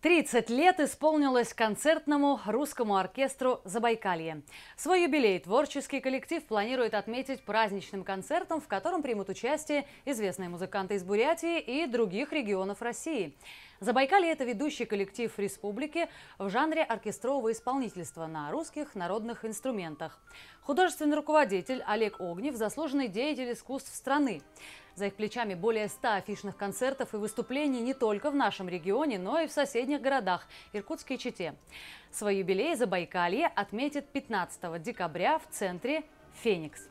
30 лет исполнилось концертному русскому оркестру «Забайкалье». Свой юбилей творческий коллектив планирует отметить праздничным концертом, в котором примут участие известные музыканты из Бурятии и других регионов России. Забайкалье – это ведущий коллектив республики в жанре оркестрового исполнительства на русских народных инструментах. Художественный руководитель Олег Огнев – заслуженный деятель искусств страны. За их плечами более 100 афишных концертов и выступлений не только в нашем регионе, но и в соседних городах – Иркутской Чите. Свой юбилей Забайкалье отметит 15 декабря в центре «Феникс».